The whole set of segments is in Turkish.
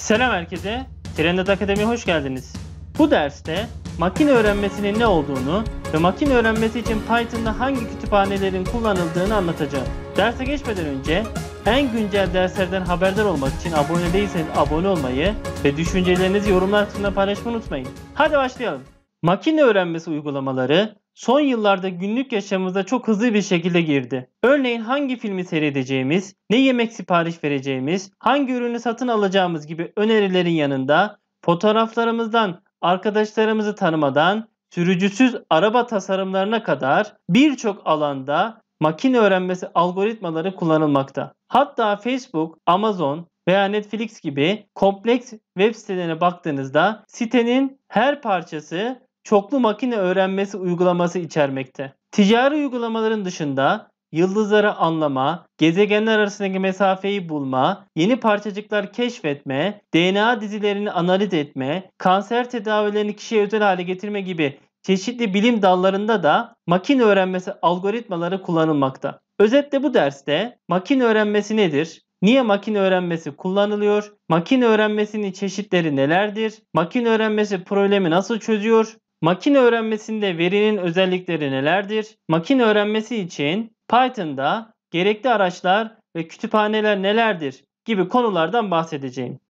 Selam herkese. Trendyol Akademi'ye hoş geldiniz. Bu derste makine öğrenmesinin ne olduğunu ve makine öğrenmesi için Python'da hangi kütüphanelerin kullanıldığını anlatacağım. Derse geçmeden önce en güncel derslerden haberdar olmak için abone değilseniz abone olmayı ve düşüncelerinizi yorumlar kısmında paylaşmayı unutmayın. Hadi başlayalım. Makine öğrenmesi uygulamaları son yıllarda günlük yaşamımıza çok hızlı bir şekilde girdi. Örneğin hangi filmi seyredeceğimiz, ne yemek sipariş vereceğimiz, hangi ürünü satın alacağımız gibi önerilerin yanında fotoğraflarımızdan arkadaşlarımızı tanımadan sürücüsüz araba tasarımlarına kadar birçok alanda makine öğrenmesi algoritmaları kullanılmakta. Hatta Facebook, Amazon veya Netflix gibi kompleks web sitelerine baktığınızda sitenin her parçası çoklu makine öğrenmesi uygulaması içermekte. Ticari uygulamaların dışında yıldızları anlama, gezegenler arasındaki mesafeyi bulma, yeni parçacıklar keşfetme, DNA dizilerini analiz etme, kanser tedavilerini kişiye özel hale getirme gibi çeşitli bilim dallarında da makine öğrenmesi algoritmaları kullanılmakta. Özetle bu derste makine öğrenmesi nedir? Niye makine öğrenmesi kullanılıyor? Makine öğrenmesinin çeşitleri nelerdir? Makine öğrenmesi problemi nasıl çözüyor? Makine öğrenmesinde verinin özellikleri nelerdir? Makine öğrenmesi için Python'da gerekli araçlar ve kütüphaneler nelerdir gibi konulardan bahsedeceğim.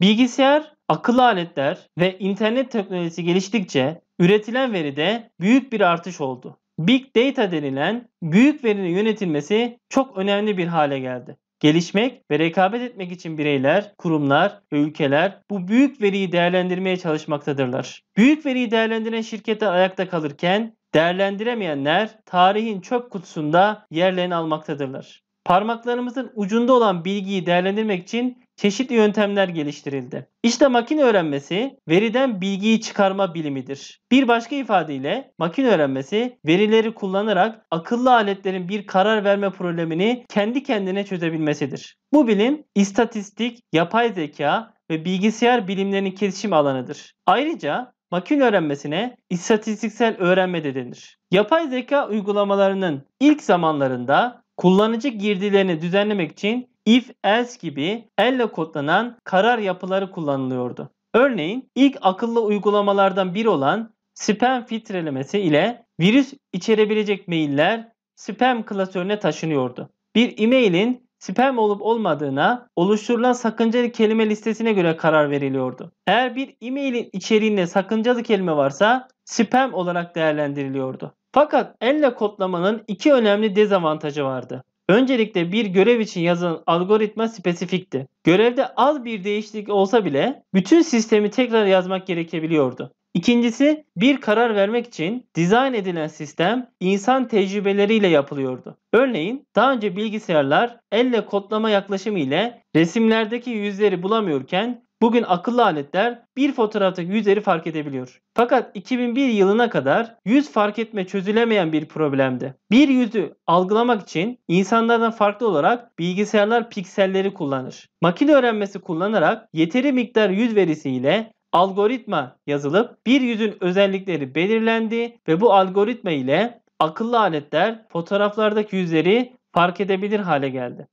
Bilgisayar, akıllı aletler ve internet teknolojisi geliştikçe üretilen veride büyük bir artış oldu. Big Data denilen büyük verinin yönetilmesi çok önemli bir hale geldi. Gelişmek ve rekabet etmek için bireyler, kurumlar ve ülkeler bu büyük veriyi değerlendirmeye çalışmaktadırlar. Büyük veriyi değerlendiren şirketler ayakta kalırken değerlendiremeyenler tarihin çöp kutusunda yerlerini almaktadırlar. Parmaklarımızın ucunda olan bilgiyi değerlendirmek için çeşitli yöntemler geliştirildi. İşte makine öğrenmesi veriden bilgiyi çıkarma bilimidir. Bir başka ifadeyle makine öğrenmesi verileri kullanarak akıllı aletlerin bir karar verme problemini kendi kendine çözebilmesidir. Bu bilim istatistik, yapay zeka ve bilgisayar bilimlerinin kesişim alanıdır. Ayrıca makine öğrenmesine istatistiksel öğrenme de denir. Yapay zeka uygulamalarının ilk zamanlarında kullanıcı girdilerini düzenlemek için if, else gibi elle kodlanan karar yapıları kullanılıyordu. Örneğin ilk akıllı uygulamalardan biri olan spam filtrelemesi ile virüs içerebilecek mailler spam klasörüne taşınıyordu. Bir e-mailin spam olup olmadığına oluşturulan sakıncalı kelime listesine göre karar veriliyordu. Eğer bir e-mailin içeriğinde sakıncalı kelime varsa spam olarak değerlendiriliyordu. Fakat elle kodlamanın iki önemli dezavantajı vardı. Öncelikle bir görev için yazılan algoritma spesifikti. Görevde az bir değişiklik olsa bile bütün sistemi tekrar yazmak gerekebiliyordu. İkincisi bir karar vermek için dizayn edilen sistem insan tecrübeleriyle yapılıyordu. Örneğin daha önce bilgisayarlar elle kodlama yaklaşımı ile resimlerdeki yüzleri bulamıyorken Bugün akıllı aletler bir fotoğraftaki yüzleri fark edebiliyor. Fakat 2001 yılına kadar yüz fark etme çözülemeyen bir problemdi. Bir yüzü algılamak için insanlardan farklı olarak bilgisayarlar pikselleri kullanır. Makine öğrenmesi kullanarak yeteri miktar yüz verisiyle algoritma yazılıp bir yüzün özellikleri belirlendi ve bu algoritma ile akıllı aletler fotoğraflardaki yüzleri fark edebilir hale geldi.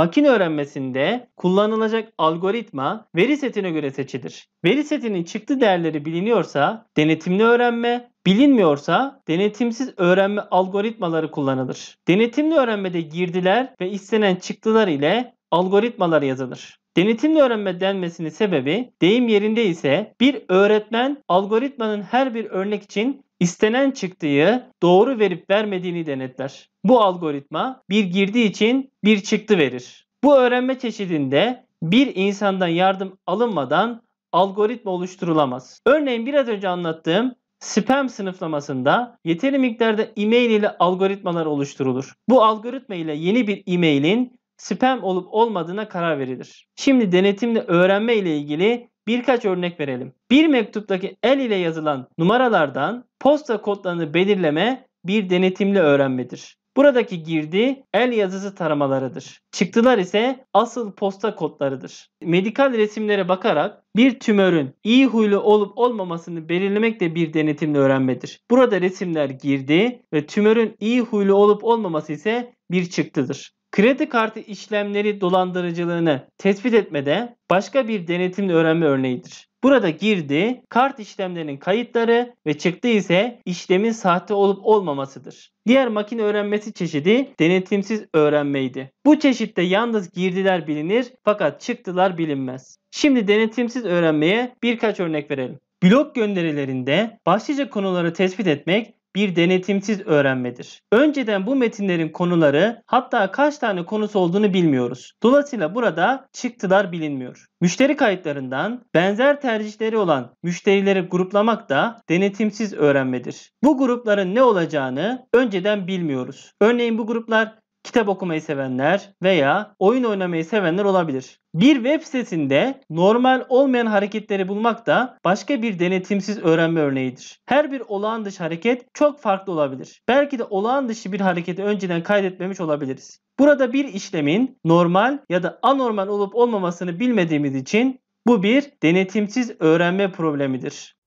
Makine öğrenmesinde kullanılacak algoritma veri setine göre seçilir. Veri setinin çıktı değerleri biliniyorsa denetimli öğrenme, bilinmiyorsa denetimsiz öğrenme algoritmaları kullanılır. Denetimli öğrenmede girdiler ve istenen çıktılar ile algoritmalar yazılır. Denetimli öğrenme denmesinin sebebi deyim yerinde ise bir öğretmen algoritmanın her bir örnek için istenen çıktıyı doğru verip vermediğini denetler. Bu algoritma bir girdi için bir çıktı verir. Bu öğrenme çeşidinde bir insandan yardım alınmadan algoritma oluşturulamaz. Örneğin biraz önce anlattığım spam sınıflamasında yeteri miktarda e-mail ile algoritmalar oluşturulur. Bu algoritma ile yeni bir e-mailin spam olup olmadığına karar verilir. Şimdi denetimde öğrenme ile ilgili birkaç örnek verelim. Bir mektuptaki el ile yazılan numaralardan posta kodlarını belirleme bir denetimli öğrenmedir. Buradaki girdi el yazısı taramalarıdır. Çıktılar ise asıl posta kodlarıdır. Medikal resimlere bakarak bir tümörün iyi huylu olup olmamasını belirlemek de bir denetimli öğrenmedir. Burada resimler girdi ve tümörün iyi huylu olup olmaması ise bir çıktıdır. Kredi kartı işlemleri dolandırıcılığını tespit etmede başka bir denetim öğrenme örneğidir. Burada girdi, kart işlemlerinin kayıtları ve çıktı ise işlemin sahte olup olmamasıdır. Diğer makine öğrenmesi çeşidi denetimsiz öğrenmeydi. Bu çeşitte yalnız girdiler bilinir fakat çıktılar bilinmez. Şimdi denetimsiz öğrenmeye birkaç örnek verelim. Blok gönderilerinde başlıca konuları tespit etmek bir denetimsiz öğrenmedir. Önceden bu metinlerin konuları hatta kaç tane konusu olduğunu bilmiyoruz. Dolayısıyla burada çıktılar bilinmiyor. Müşteri kayıtlarından benzer tercihleri olan müşterileri gruplamak da denetimsiz öğrenmedir. Bu grupların ne olacağını önceden bilmiyoruz. Örneğin bu gruplar kitap okumayı sevenler veya oyun oynamayı sevenler olabilir. Bir web sitesinde normal olmayan hareketleri bulmak da başka bir denetimsiz öğrenme örneğidir. Her bir olağan dışı hareket çok farklı olabilir. Belki de olağan dışı bir hareketi önceden kaydetmemiş olabiliriz. Burada bir işlemin normal ya da anormal olup olmamasını bilmediğimiz için bu bir denetimsiz öğrenme problemidir.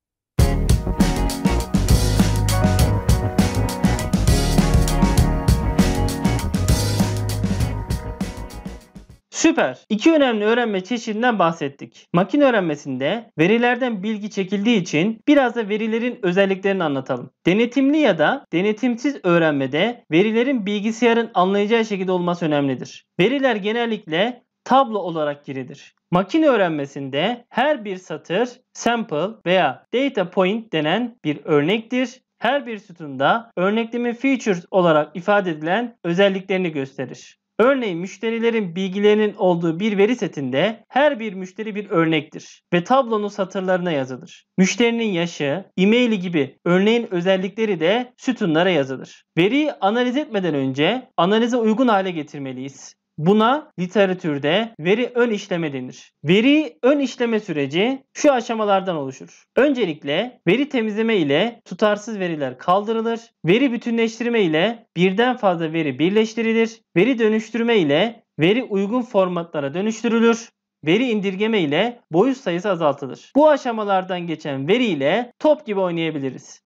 Süper. İki önemli öğrenme çeşidinden bahsettik. Makine öğrenmesinde verilerden bilgi çekildiği için biraz da verilerin özelliklerini anlatalım. Denetimli ya da denetimsiz öğrenmede verilerin bilgisayarın anlayacağı şekilde olması önemlidir. Veriler genellikle tablo olarak girilir. Makine öğrenmesinde her bir satır sample veya data point denen bir örnektir her bir sütunda örneklemin features olarak ifade edilen özelliklerini gösterir. Örneğin müşterilerin bilgilerinin olduğu bir veri setinde her bir müşteri bir örnektir ve tablonun satırlarına yazılır. Müşterinin yaşı, e-maili gibi örneğin özellikleri de sütunlara yazılır. Veriyi analiz etmeden önce analize uygun hale getirmeliyiz. Buna literatürde veri ön işleme denir. Veri ön işleme süreci şu aşamalardan oluşur. Öncelikle veri temizleme ile tutarsız veriler kaldırılır. Veri bütünleştirme ile birden fazla veri birleştirilir. Veri dönüştürme ile veri uygun formatlara dönüştürülür veri indirgeme ile boyut sayısı azaltılır. Bu aşamalardan geçen veri ile top gibi oynayabiliriz.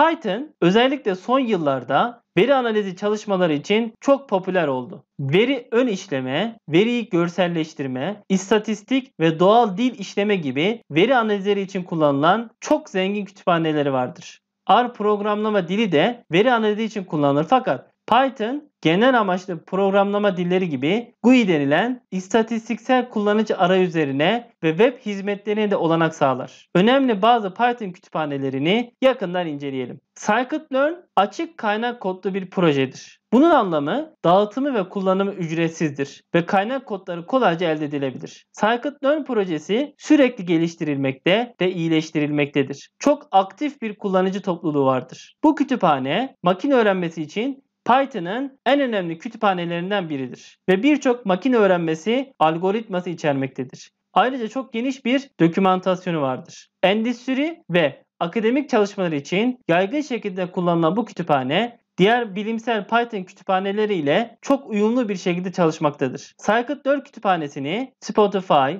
Python özellikle son yıllarda veri analizi çalışmaları için çok popüler oldu. Veri ön işleme, veriyi görselleştirme, istatistik ve doğal dil işleme gibi veri analizleri için kullanılan çok zengin kütüphaneleri vardır. R programlama dili de veri analizi için kullanılır fakat Python genel amaçlı programlama dilleri gibi GUI denilen istatistiksel kullanıcı arayüzlerine ve web hizmetlerine de olanak sağlar. Önemli bazı Python kütüphanelerini yakından inceleyelim. Scikit-learn açık kaynak kodlu bir projedir. Bunun anlamı dağıtımı ve kullanımı ücretsizdir ve kaynak kodları kolayca elde edilebilir. Scikit-learn projesi sürekli geliştirilmekte ve iyileştirilmektedir. Çok aktif bir kullanıcı topluluğu vardır. Bu kütüphane makine öğrenmesi için Python'ın en önemli kütüphanelerinden biridir ve birçok makine öğrenmesi algoritması içermektedir. Ayrıca çok geniş bir dokümantasyonu vardır. Endüstri ve akademik çalışmalar için yaygın şekilde kullanılan bu kütüphane diğer bilimsel Python kütüphaneleriyle çok uyumlu bir şekilde çalışmaktadır. Scikit-4 kütüphanesini Spotify,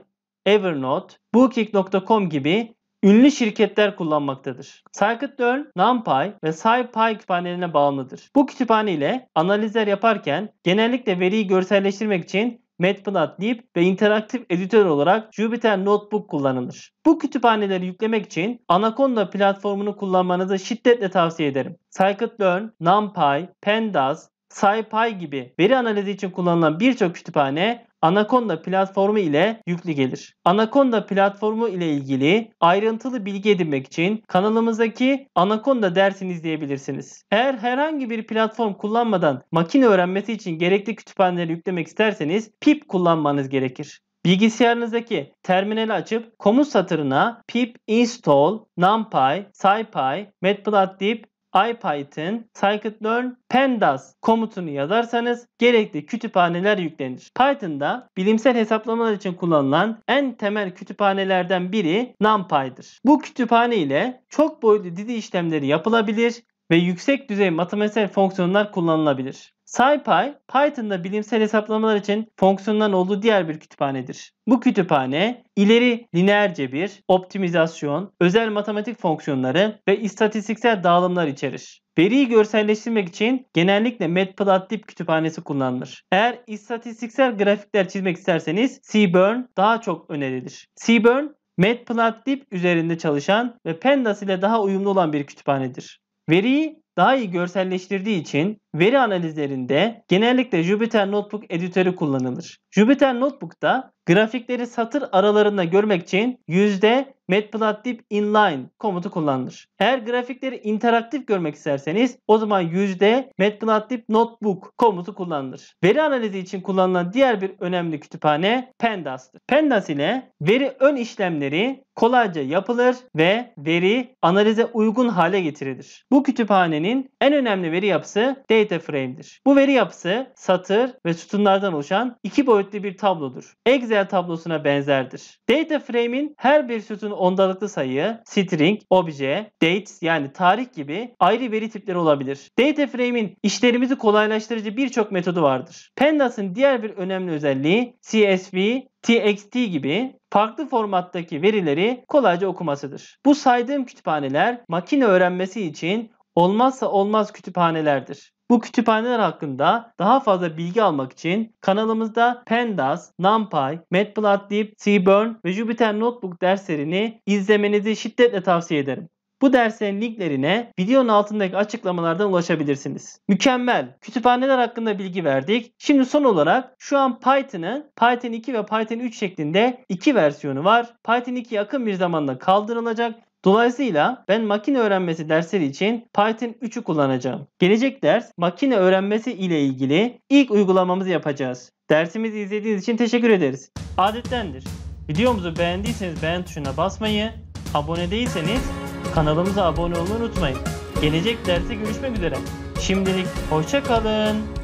Evernote, Booking.com gibi ünlü şirketler kullanmaktadır. Scikit-learn, NumPy ve SciPy kütüphanelerine bağımlıdır. Bu kütüphane ile analizler yaparken genellikle veriyi görselleştirmek için Matplotlib deyip ve interaktif editör olarak Jupyter Notebook kullanılır. Bu kütüphaneleri yüklemek için Anaconda platformunu kullanmanızı şiddetle tavsiye ederim. Scikit-learn, NumPy, Pandas, SciPy gibi veri analizi için kullanılan birçok kütüphane Anaconda platformu ile yüklü gelir. Anaconda platformu ile ilgili ayrıntılı bilgi edinmek için kanalımızdaki Anaconda dersini izleyebilirsiniz. Eğer herhangi bir platform kullanmadan makine öğrenmesi için gerekli kütüphaneleri yüklemek isterseniz pip kullanmanız gerekir. Bilgisayarınızdaki terminali açıp komut satırına pip install numpy, scipy, matplotlib IPython scikit-learn pandas komutunu yazarsanız gerekli kütüphaneler yüklenir. Python'da bilimsel hesaplamalar için kullanılan en temel kütüphanelerden biri NumPy'dir. Bu kütüphane ile çok boyutlu dizi işlemleri yapılabilir ve yüksek düzey matematiksel fonksiyonlar kullanılabilir. SciPy, Python'da bilimsel hesaplamalar için fonksiyondan olduğu diğer bir kütüphanedir. Bu kütüphane ileri lineer cebir, optimizasyon, özel matematik fonksiyonları ve istatistiksel dağılımlar içerir. Veriyi görselleştirmek için genellikle Matplotlib kütüphanesi kullanılır. Eğer istatistiksel grafikler çizmek isterseniz Seaburn daha çok önerilir. Seaburn, Matplotlib üzerinde çalışan ve Pandas ile daha uyumlu olan bir kütüphanedir. Veriyi daha iyi görselleştirdiği için veri analizlerinde genellikle Jupyter Notebook editörü kullanılır. Jupyter Notebook'ta grafikleri satır aralarında görmek için yüzde matplotlib inline komutu kullanılır. Eğer grafikleri interaktif görmek isterseniz o zaman yüzde matplotlib notebook komutu kullanılır. Veri analizi için kullanılan diğer bir önemli kütüphane Pandas'tır. Pandas ile veri ön işlemleri kolayca yapılır ve veri analize uygun hale getirilir. Bu kütüphanenin en önemli veri yapısı data data frame'dir. Bu veri yapısı satır ve sütunlardan oluşan iki boyutlu bir tablodur. Excel tablosuna benzerdir. Data frame'in her bir sütun ondalıklı sayı, string, obje, dates yani tarih gibi ayrı veri tipleri olabilir. Data frame'in işlerimizi kolaylaştırıcı birçok metodu vardır. Pandas'ın diğer bir önemli özelliği CSV, TXT gibi farklı formattaki verileri kolayca okumasıdır. Bu saydığım kütüphaneler makine öğrenmesi için olmazsa olmaz kütüphanelerdir. Bu kütüphaneler hakkında daha fazla bilgi almak için kanalımızda Pandas, NumPy, Matplotlib, Seaburn ve Jupyter Notebook derslerini izlemenizi şiddetle tavsiye ederim. Bu derslerin linklerine videonun altındaki açıklamalardan ulaşabilirsiniz. Mükemmel. Kütüphaneler hakkında bilgi verdik. Şimdi son olarak şu an Python'ın Python 2 ve Python 3 şeklinde iki versiyonu var. Python 2 yakın bir zamanda kaldırılacak Dolayısıyla ben makine öğrenmesi dersleri için Python 3'ü kullanacağım. Gelecek ders makine öğrenmesi ile ilgili ilk uygulamamızı yapacağız. Dersimizi izlediğiniz için teşekkür ederiz. Adettendir. Videomuzu beğendiyseniz beğen tuşuna basmayı, abone değilseniz kanalımıza abone olmayı unutmayın. Gelecek derse görüşmek üzere. Şimdilik hoşça kalın.